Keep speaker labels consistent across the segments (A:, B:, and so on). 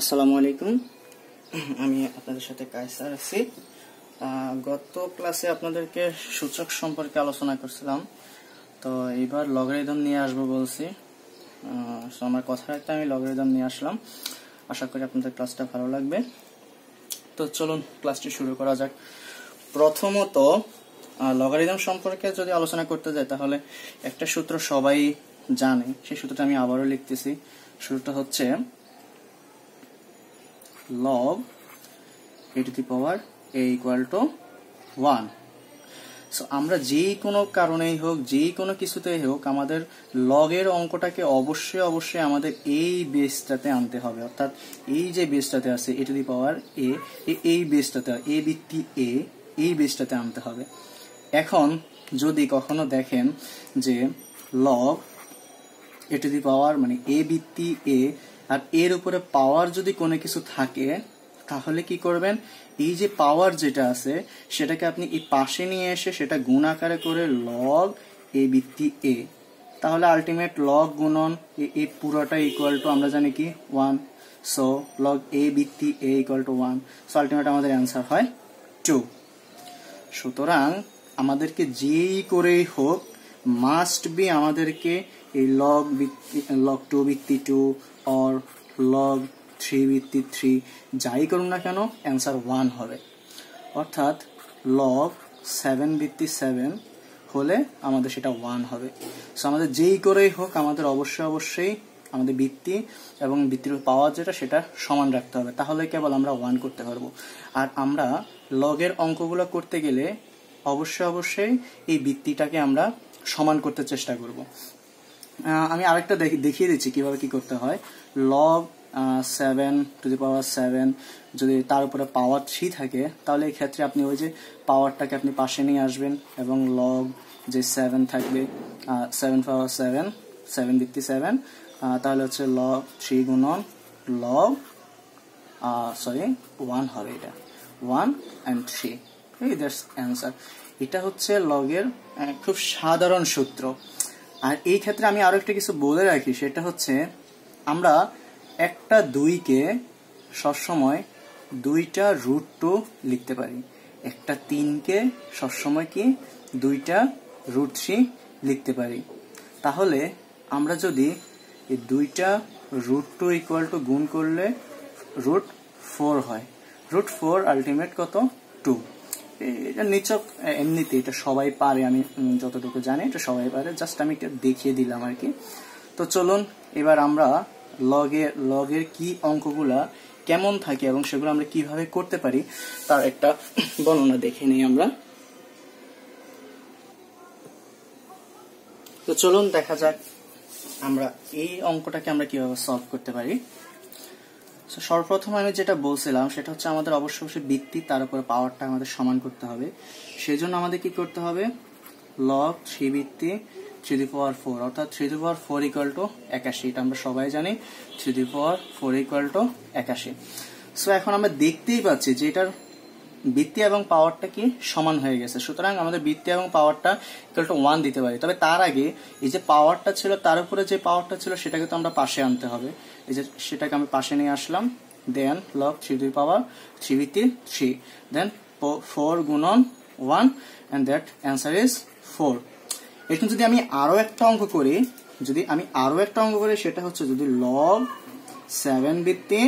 A: আসসালামু আলাইকুম আমি আপনাদের সাথে কায়সার আছি গত ক্লাসে আপনাদেরকে সূচক সম্পর্কে আলোচনা করছিলাম তো এবার লগারিদম নিয়ে আসব বলছি আমার কথা রাখতে আমি লগারিদম নিয়ে আসলাম আশা করি আপনাদের ক্লাসটা ভালো লাগবে তো চলুন ক্লাসটি শুরু করা যাক প্রথমত লগারিদম সম্পর্কে যদি আলোচনা করতে যাই তাহলে একটা সূত্র সবাই জানে সেই সূত্রটা আমি আবারও লিখতেছি সূত্রটা হচ্ছে log a e to the power a equal to 1 so আমরা যে কোনো কারণেই হোক যে কোনো কিছুতেই হোক আমাদের লগের অঙ্কটাকে অবশ্যই অবশ্যই আমাদের এই বেসটাতে আনতে হবে অর্থাৎ এই যে বেসটাতে আছে এ টু দি পাওয়ার এ এই বেসটাতে এ ভিত্তি এ এই বেসটাতে আনতে হবে এখন যদি কখনো দেখেন যে লগ এ টু দি পাওয়ার মানে এ ভিত্তি এ আর এর উপরে পাওয়ার যদি কোনো কিছু থাকে তাহলে কি করবেন এই যে পাওয়ার যেটা আছে সেটাকে আপনি এই পাশে নিয়ে এসে সেটা গুণ আকারে করে লগ এ বৃত্তি এ তাহলে আলটিমেট লগ গুণন এ পুরোটা ইকুয়াল টু আমরা জানি কি ওয়ান সো লগ এ বৃত্তি a equal to one so ultimate আমাদের অ্যান্সার হয় টু সুতরাং আমাদেরকে যেই করেই হোক মাস্ট বি আমাদেরকে এই লগ লগ টু বৃত্তি টু অর লগ থ্রি ভিত্তি থ্রি যাই করুন না কেন অ্যান্সার ওয়ান হবে অর্থাৎ লগ সেভেন ভিত্তি সেভেন হলে আমাদের সেটা ওয়ান হবে সো আমাদের যেই করেই হোক আমাদের অবশ্যই অবশ্যই আমাদের বৃত্তি এবং বৃত্তির পাওয়ার যেটা সেটা সমান রাখতে হবে তাহলে কেবল আমরা ওয়ান করতে পারবো আর আমরা লগের অঙ্কগুলো করতে গেলে অবশ্যই অবশ্যই এই বৃত্তিটাকে আমরা সমান করতে চেষ্টা করব আমি আরেকটা দেখিয়ে দিচ্ছি কিভাবে কি করতে হয় log seven to the power seven যদি তার উপরে পাওয়ার থ্রি থাকে তাহলে এই ক্ষেত্রে আপনি ওই যে পাওয়ারটাকে আপনি পাশে নিয়ে আসবেন এবং লগ যে সেভেন থাকবে সেভেন পাওয়ার সেভেন সেভেন ভিত্তি সেভেন তাহলে হচ্ছে লগ থ্রি গুণন লগ সরি ওয়ান হবে এটা one and three that's answer এটা হচ্ছে লগের খুব সাধারণ সূত্র আর এই ক্ষেত্রে আমি আরও একটা কিছু বলে রাখি সেটা হচ্ছে আমরা একটা দুইকে সবসময় দুইটা রুট টু লিখতে পারি একটা তিনকে সবসময় কি দুইটা রুট থ্রি লিখতে পারি তাহলে আমরা যদি এই দুইটা রুট টু ইকুয়াল টু গুণ করলে রুট ফোর হয় রুট ফোর আলটিমেট কত টু এটা নিচক এমনিতে এটা সবাই পারে আমি যতটুকু জানি এটা সবাই পারে জাস্ট আমি এটা দেখিয়ে দিলাম আর কি তো চলুন এবার আমরা লগের লগের কি অঙ্কগুলা কেমন থাকে এবং সেগুলো আমরা কিভাবে করতে পারি তার একটা বর্ণনা দেখে নিই আমরা তো চলুন দেখা যাক আমরা এই অঙ্কটাকে আমরা কিভাবে সলভ করতে পারি সর্বপ্রথম আমি যেটা বলছিলাম সেটা হচ্ছে আমাদের অবশ্য অবশ্যই বৃত্তি তার উপরে পাওয়ারটা আমাদের সমান করতে হবে সেই জন্য আমাদের কি করতে হবে লব থ্রি বৃত্তি থ্রি দি পাওয়ার ফোর অর্থাৎ three the power four equal to একাশি এটা আমরা সবাই জানি three the power four equal to একাশি সো এখন আমরা দেখতেই পাচ্ছি যে এটার বৃত্তি এবং পাওয়ারটা কি সমান হয়ে গেছে সুতরাং আমাদের বৃত্তি এবং পাওয়ারটা ইকুয়াল টু ওয়ান দিতে পারি তবে তার আগে এই যে পাওয়ারটা ছিল তার উপরে যে পাওয়ারটা ছিল সেটাকে তো আমরা পাশে আনতে হবে এই যে সেটাকে আমি পাশে নিয়ে আসলাম দেন লব থ্রি দুই পাওয়ার থ্রি বৃত্তি থ্রি দেন ফোর গুণন one and that answer is four এখন যদি আমি আরও একটা অঙ্ক করি যদি আমি আরও একটা অঙ্ক করি সেটা হচ্ছে যদি লব সেভেন বৃত্তি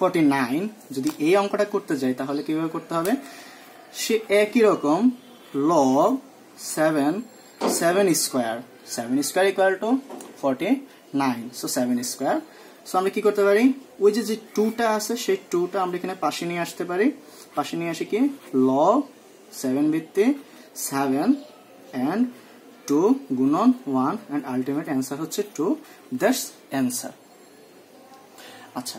A: ফর্টি নাইন যদি এই অঙ্কটা করতে যাই তাহলে কিভাবে করতে হবে সে একই রকম log seven seven square seven square equal to forty nine so seven square so আমরা কি করতে পারি ওই যে যে টুটা আছে সেই টুটা আমরা এখানে পাশে নিয়ে আসতে পারি পাশে নিয়ে আসি কি লব সেভেন ভিত্তি সেভেন অ্যান্ড টু গুণন ওয়ান অ্যান্ড আলটিমেট অ্যান্সার হচ্ছে টু দ্যাটস অ্যান্সার আচ্ছা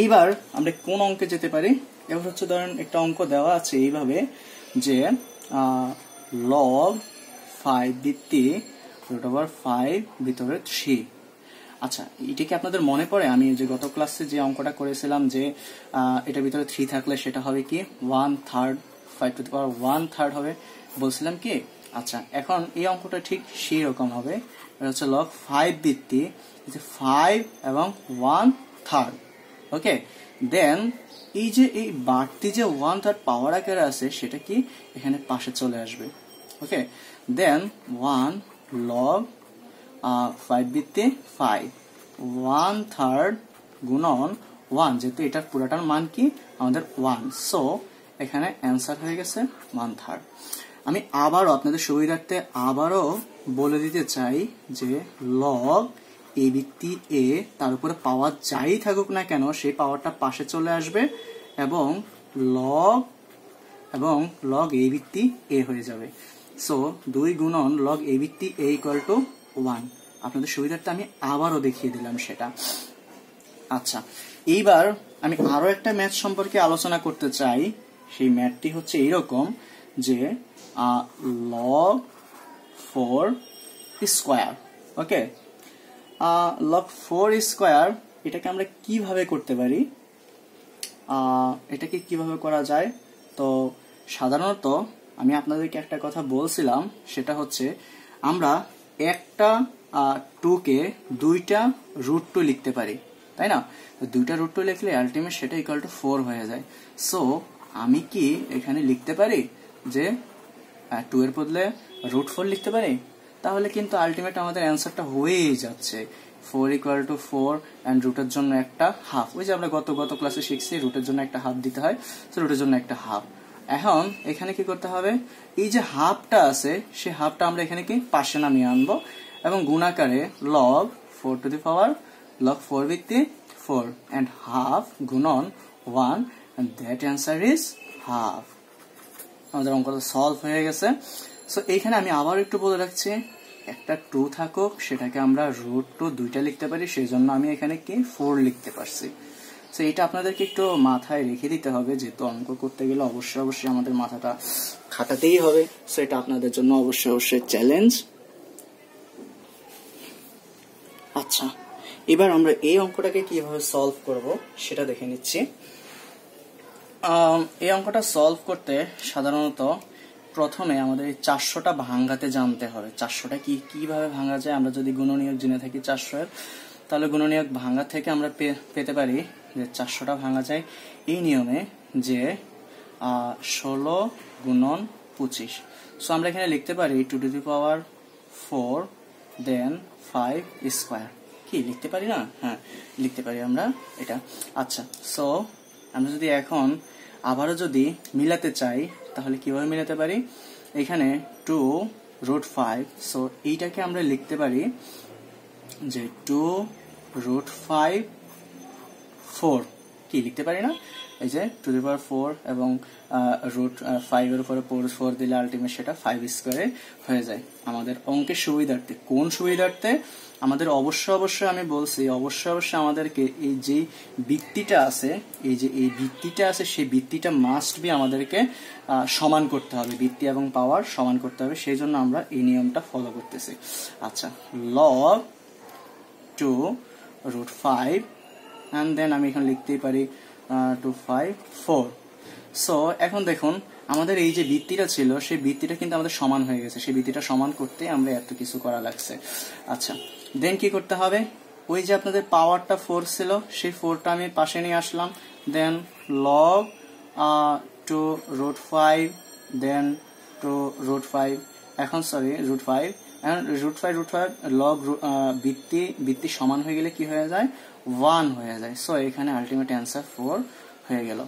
A: এইবার আমরা কোন অঙ্কে যেতে পারি এবার হচ্ছে ধরেন একটা অঙ্ক দেওয়া আছে এইভাবে যে লগ ফাইভ ভিত্তি রুট ওভার ফাইভ ভিতরে থ্রি আচ্ছা এটা কি আপনাদের মনে পড়ে আমি যে গত ক্লাসে যে অঙ্কটা করেছিলাম যে এটার ভিতরে থ্রি থাকলে সেটা হবে কি one third five to power one third হবে বলছিলাম কি আচ্ছা এখন এই অঙ্কটা ঠিক সেই রকম হবে এটা হচ্ছে লগ ফাইভ ভিত্তি ফাইভ এবং ওয়ান থার্ড ওকে দেন এই যে এই বাড়তি যে ওয়ান থার্ড পাওয়ার আকারে আছে সেটা কি এখানে পাশে চলে আসবে okay then one log five বৃত্তি ফাইভ ওয়ান থার্ড গুণন ওয়ান যেহেতু এটার পুরাটার মান কি আমাদের ওয়ান সো এখানে অ্যান্সার হয়ে গেছে ওয়ান থার্ড আমি আবারও আপনাদের সুবিধার্থে আবারও বলে দিতে চাই যে লগ এই ভিত্তি এ তার উপরে পাওয়ার যাই থাকুক না কেন সেই পাওয়ারটা পাশে চলে আসবে এবং লগ এবং লগ এ ভিত্তি এ হয়ে যাবে সো দুই গুণন লগ এ ভিত্তি এ ইকুয়াল টু ওয়ান আপনাদের সুবিধাটা আমি আবারও দেখিয়ে দিলাম সেটা আচ্ছা এইবার আমি আরও একটা ম্যাথ সম্পর্কে আলোচনা করতে চাই সেই ম্যাথটি হচ্ছে এইরকম যে log four square okay log four square এটাকে আমরা কিভাবে করতে পারি এটাকে কিভাবে করা যায় তো সাধারণত আমি আপনাদেরকে একটা কথা বলছিলাম সেটা হচ্ছে আমরা একটা টুকে দুইটা রুট টু লিখতে পারি তাই না দুইটা রুট টু লিখলে আলটিমেট সেটা ইকুয়াল টু ফোর হয়ে যায় সো আমি কি এখানে লিখতে পারি যে টু এর বদলে রুট ফোর লিখতে পারি তাহলে কিন্তু আলটিমেট আমাদের অ্যান্সারটা হয়েই যাচ্ছে four equal to four and রুটের জন্য একটা হাফ ওই যে আমরা গত গত ক্লাসে শিখছি রুটের জন্য একটা হাফ দিতে হয় তো রুটের জন্য একটা হাফ এখন এখানে কি করতে হবে এই যে হাফটা আছে সে হাফটা আমরা এখানে কি পাশে নামিয়ে আনবো এবং গুণাকারে লব four two the power log four ভিত্তি ফোর অ্যান্ড হাফ গুণন one and that answer is half আমাদের অঙ্কটা সলভ হয়ে গেছে সো এইখানে আমি আবার একটু বলে রাখছি একটা টু থাকুক সেটাকে আমরা রুট টু দুইটা লিখতে পারি সেই জন্য আমি এখানে কি ফোর লিখতে পারছি সো এটা আপনাদেরকে একটু মাথায় রেখে দিতে হবে যেহেতু অঙ্ক করতে গেলে অবশ্যই অবশ্যই আমাদের মাথাটা খাটাতেই হবে সো এটা আপনাদের জন্য অবশ্যই অবশ্যই চ্যালেঞ্জ আচ্ছা এবার আমরা এই অঙ্কটাকে কিভাবে সলভ করব সেটা দেখে নিচ্ছি এই অঙ্কটা সলভ করতে সাধারণত প্রথমে আমাদের এই চারশোটা ভাঙ্গাতে জানতে হবে চারশোটা কি কিভাবে ভাঙা যায় আমরা যদি গুণনীয়ক জেনে থাকি চারশো এর তাহলে গুণনীয়ক ভাঙা থেকে আমরা পেতে পারি যে চারশোটা ভাঙা যায় এই নিয়মে যে ষোলো গুণন পঁচিশ সো আমরা এখানে লিখতে পারি two to the power four then five square কি লিখতে পারি না হ্যাঁ লিখতে পারি আমরা এটা আচ্ছা সো আমরা যদি এখন আবারও যদি মিলাতে চাই তাহলে কিভাবে মেলাতে পারি এখানে টু রুট ফাইভ সো এইটাকে আমরা লিখতে পারি যে টু রুট ফাইভ ফোর কি লিখতে পারি না এই যে টু দি পাওয়ার ফোর এবং রুট ফাইভের উপরে ফোর ফোর দিলে আলটিমেট সেটা ফাইভ স্কোয়ারে হয়ে যায় আমাদের অঙ্কের সুবিধার্থে কোন সুবিধার্থে আমাদের অবশ্য অবশ্যই আমি বলছি অবশ্য অবশ্যই আমাদেরকে এই যে ভিত্তিটা আছে এই যে এই ভিত্তিটা আছে সেই ভিত্তিটা মাস্ট বি আমাদেরকে সমান করতে হবে ভিত্তি এবং পাওয়ার সমান করতে হবে সেই জন্য আমরা এই নিয়মটা ফলো করতেছি আচ্ছা log two root five and then আমি এখানে লিখতেই পারি টু ফাইভ ফোর সো এখন দেখুন আমাদের এই যে ভিত্তিটা ছিল সেই ভিত্তিটা কিন্তু আমাদের সমান হয়ে গেছে সেই ভিত্তিটা সমান করতে আমরা এত কিছু করা লাগছে আচ্ছা দেন কি করতে হবে ওই যে আপনাদের পাওয়ারটা ফোর ছিল সেই ফোরটা আমি পাশে নিয়ে আসলাম then log two root five then two root five এখন সরি রুট ফাইভ এখন root five root five log বৃত্তি বৃত্তি সমান হয়ে গেলে কি হয়ে যায় ওয়ান হয়ে যায় সো এখানে আলটিমেট অ্যান্সার ফোর হয়ে গেল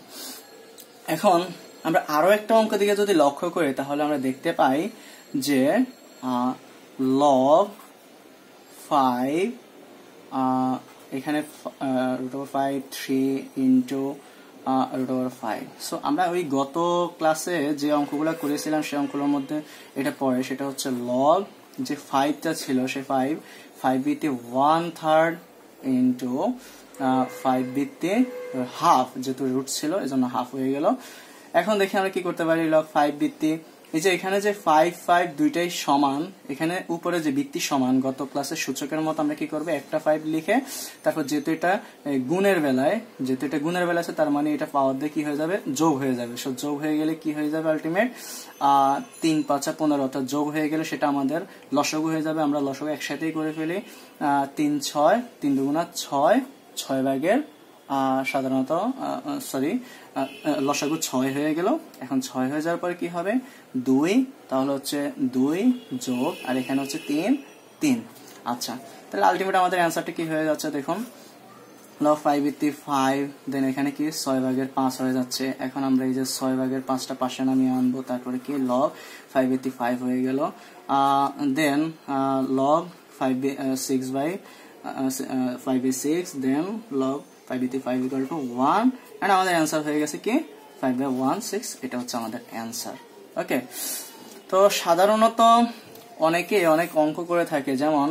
A: এখন আমরা আরো একটা অঙ্ক দিকে যদি লক্ষ্য করি তাহলে আমরা দেখতে পাই যে লব ফাইভ এখানে root over five three into root over five so আমরা ওই গত ক্লাসে যে অঙ্কগুলো করেছিলাম সেই অঙ্কগুলোর মধ্যে এটা পড়ে সেটা হচ্ছে লব যে ফাইভটা ছিল সে ফাইভ ফাইভ বিতে ওয়ান থার্ড ইন্টু ফাইভ বিতে হাফ যেহেতু রুট ছিল এজন্য হাফ হয়ে গেল এখন দেখি আমরা কি করতে পারি লগ ফাইভ বৃত্তি এই যে এখানে যে ফাইভ ফাইভ দুইটাই সমান এখানে উপরে যে বৃত্তি সমান গত ক্লাসের সূচকের মতো আমরা কি করবো একটা ফাইভ লিখে তারপর যেহেতু এটা গুণের বেলায় যেহেতু এটা গুণের বেলা আছে তার মানে এটা পাওয়ার দিয়ে কি হয়ে যাবে যোগ হয়ে যাবে সো যোগ হয়ে গেলে কি হয়ে যাবে আলটিমেট তিন পাঁচা পনেরো অর্থাৎ যোগ হয়ে গেলে সেটা আমাদের লসগু হয়ে যাবে আমরা লসগু একসাথেই করে ফেলি তিন ছয় তিন দুগুণা ছয় ছয় ভাগের সাধারণত সরি লসাগু ছয় হয়ে গেল এখন ছয় হয়ে যাওয়ার পরে কি হবে দুই তাহলে হচ্ছে দুই যোগ আর এখানে হচ্ছে তিন তিন আচ্ছা তাহলে আলটিমেট আমাদের অ্যান্সারটা কি হয়ে যাচ্ছে দেখুন ল ফাইভ ইত্তি ফাইভ দেন এখানে কি ছয় ভাগের পাঁচ হয়ে যাচ্ছে এখন আমরা এই যে ছয় ভাগের পাঁচটা পাশে নামিয়ে আনবো তারপরে কি লব ফাইভ ইত্তি ফাইভ হয়ে গেল then log five six by five বি সিক্স দেন লভ ফাইভ ইতে five equal to one and আমাদের অ্যান্সার হয়ে গেছে কি ফাইভ বাই ওয়ান সিক্স এটা হচ্ছে আমাদের অ্যান্সার ওকে তো সাধারণত অনেকে অনেক অঙ্ক করে থাকে যেমন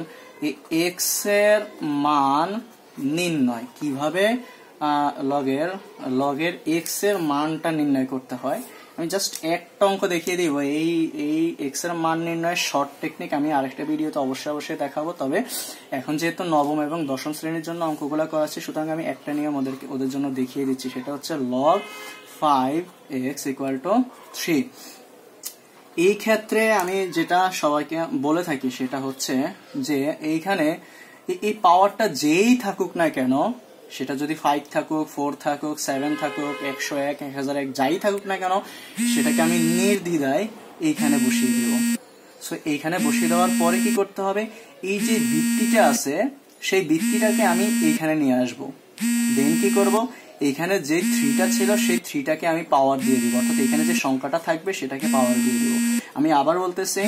A: এক্স এর মান নির্ণয় কিভাবে লগের লগের এক্স এর মানটা নির্ণয় করতে হয় আমি জাস্ট একটা অঙ্ক দেখিয়ে দিব এই এই এক্স এর মান নির্ণয়ের শর্ট টেকনিক আমি আরেকটা ভিডিওতে অবশ্যই অবশ্যই দেখাবো তবে এখন যেহেতু নবম এবং দশম শ্রেণীর জন্য অঙ্কগুলো করা আছে সুতরাং আমি একটা নিয়ম ওদেরকে ওদের জন্য দেখিয়ে দিচ্ছি সেটা হচ্ছে log five x equal to three এই ক্ষেত্রে আমি যেটা সবাইকে বলে থাকি সেটা হচ্ছে যে এইখানে এই পাওয়ারটা যেই থাকুক না কেন সেটা যদি ফাইভ থাকুক ফোর থাকুক সেভেন থাকুক একশো এক এক হাজার এক যাই থাকুক না কেন সেটাকে আমি নির্দিদায় এইখানে বসিয়ে দেব সো এইখানে বসিয়ে দেওয়ার পরে কি করতে হবে এই যে বৃত্তিটা আছে সেই বৃত্তিটাকে আমি এইখানে নিয়ে আসব দেন কি করব এখানে যে থ্রিটা ছিল সেই থ্রিটাকে আমি পাওয়ার দিয়ে দিব অর্থাৎ এখানে যে সংখ্যাটা থাকবে সেটাকে পাওয়ার দিয়ে দিব আমি আবার বলতেছি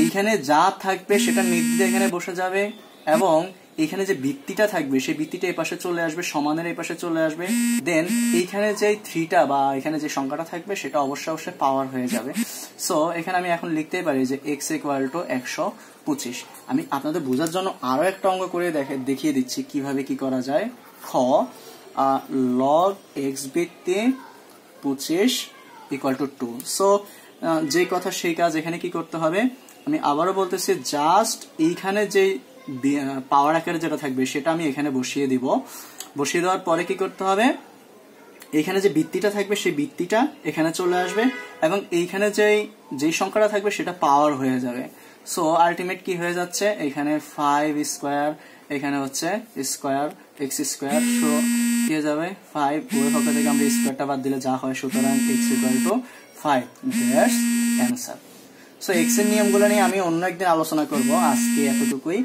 A: এইখানে যা থাকবে সেটা নির্দিদায় এখানে বসে যাবে এবং এখানে যে ভিত্তিটা থাকবে সেই ভিত্তিটা এই পাশে চলে আসবে সমানের এই পাশে চলে আসবে দেন এইখানে যে থ্রিটা বা এখানে যে সংখ্যাটা থাকবে সেটা অবশ্যই অবশ্যই পাওয়ার হয়ে যাবে সো এখানে আমি এখন লিখতেই পারি যে এক্স ইকুয়াল টু একশো পঁচিশ আমি আপনাদের বোঝার জন্য আরো একটা অঙ্গ করে দেখে দেখিয়ে দিচ্ছি কিভাবে কি করা যায় খ লগ এক্স ভিত্তি পঁচিশ ইকুয়াল টু টু সো যে কথা সেই কাজ এখানে কি করতে হবে আমি আবারও বলতেছি জাস্ট এইখানে যে পাওয়ার আকারে যেটা থাকবে সেটা আমি এখানে বসিয়ে দিব বসিয়ে দেওয়ার পরে কি করতে হবে এখানে যে বৃত্তিটা থাকবে সেই বৃত্তিটা এখানে চলে আসবে এবং এইখানে যে যে সংখ্যাটা থাকবে সেটা পাওয়ার হয়ে যাবে সো আলটিমেট কি হয়ে যাচ্ছে এখানে ফাইভ স্কোয়ার এখানে হচ্ছে স্কোয়ার এক্স স্কোয়ার সো কি হয়ে যাবে ফাইভ ওই পক্ষ থেকে আমরা স্কোয়ারটা বাদ দিলে যা হয় সুতরাং x equal to five that's answer so এক্সের নিয়মগুলো নিয়ে আমি অন্য একদিন আলোচনা করব আজকে এতটুকুই